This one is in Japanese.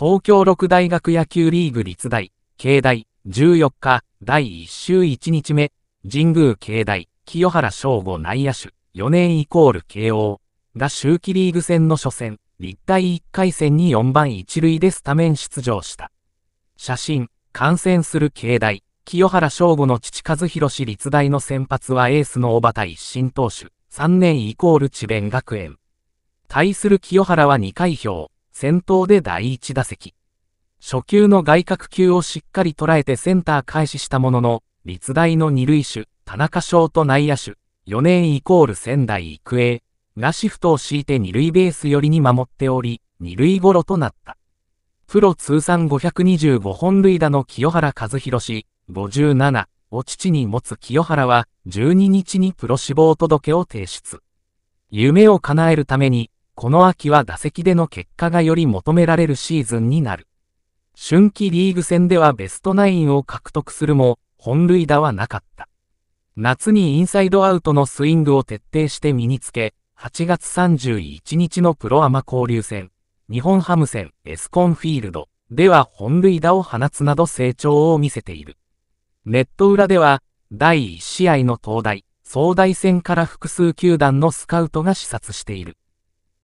東京六大学野球リーグ立大、慶大、14日、第1週1日目、神宮慶大、清原翔吾内野手、4年イコール慶応が秋季リーグ戦の初戦、立体1回戦に4番1塁でスタメン出場した。写真、観戦する境大、清原翔吾の父和弘氏立大の先発はエースの小畑一新投手、3年イコール智弁学園。対する清原は2回表、先頭で第1打席。初球の外角球をしっかり捉えてセンター開始したものの、立大の二塁手、田中翔と内野手、4年イコール仙台育英がシフトを敷いて二塁ベース寄りに守っており、二塁ゴロとなった。プロ通算525本塁打の清原和博氏、57を父に持つ清原は、12日にプロ志望届を提出。夢を叶えるために、この秋は打席での結果がより求められるシーズンになる。春季リーグ戦ではベストナインを獲得するも、本塁打はなかった。夏にインサイドアウトのスイングを徹底して身につけ、8月31日のプロアマ交流戦、日本ハム戦、エスコンフィールドでは本塁打を放つなど成長を見せている。ネット裏では、第1試合の東大、総大戦から複数球団のスカウトが視察している。